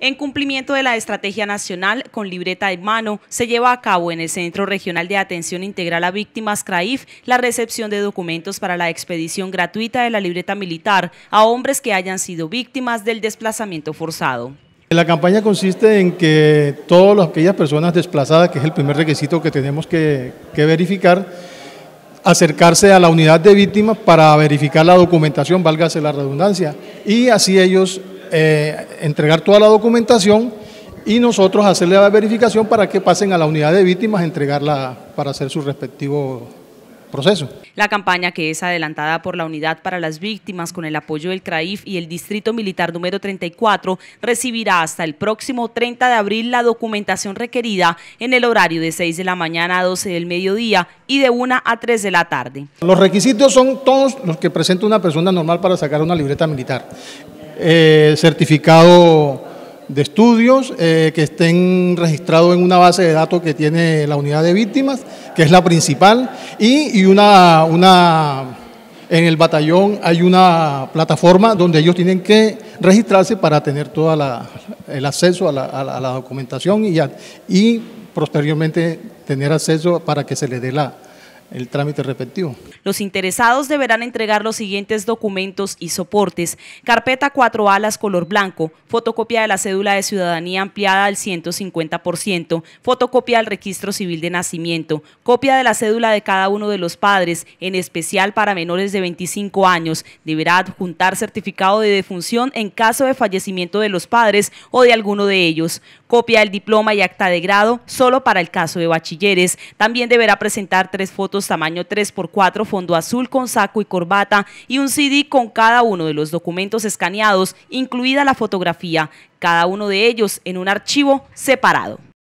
En cumplimiento de la Estrategia Nacional con libreta en mano, se lleva a cabo en el Centro Regional de Atención Integral a Víctimas CRAIF la recepción de documentos para la expedición gratuita de la libreta militar a hombres que hayan sido víctimas del desplazamiento forzado. La campaña consiste en que todas aquellas personas desplazadas, que es el primer requisito que tenemos que, que verificar, acercarse a la unidad de víctimas para verificar la documentación, válgase la redundancia, y así ellos eh, entregar toda la documentación y nosotros hacerle la verificación para que pasen a la unidad de víctimas, entregarla para hacer su respectivo proceso. La campaña que es adelantada por la Unidad para las Víctimas con el apoyo del CRAIF y el Distrito Militar número 34 recibirá hasta el próximo 30 de abril la documentación requerida en el horario de 6 de la mañana a 12 del mediodía y de 1 a 3 de la tarde. Los requisitos son todos los que presenta una persona normal para sacar una libreta militar. Eh, certificado de estudios, eh, que estén registrados en una base de datos que tiene la unidad de víctimas, que es la principal, y, una, una, en el batallón hay una plataforma donde ellos tienen que registrarse para tener todo el acceso a la, documentación y, y posteriormente tener acceso para que se les dé la, el trámite respectivo. Los interesados deberán entregar los siguientes documentos y soportes. Carpeta cuatro alas color blanco, fotocopia de la cédula de ciudadanía ampliada al 150%, fotocopia del registro civil de nacimiento, copia de la cédula de cada uno de los padres, en especial para menores de 25 años. Deberá adjuntar certificado de defunción en caso de fallecimiento de los padres o de alguno de ellos. Copia del diploma y acta de grado solo para el caso de bachilleres. También deberá presentar tres fotos tamaño 3x4, fondo azul con saco y corbata y un CD con cada uno de los documentos escaneados, incluida la fotografía, cada uno de ellos en un archivo separado.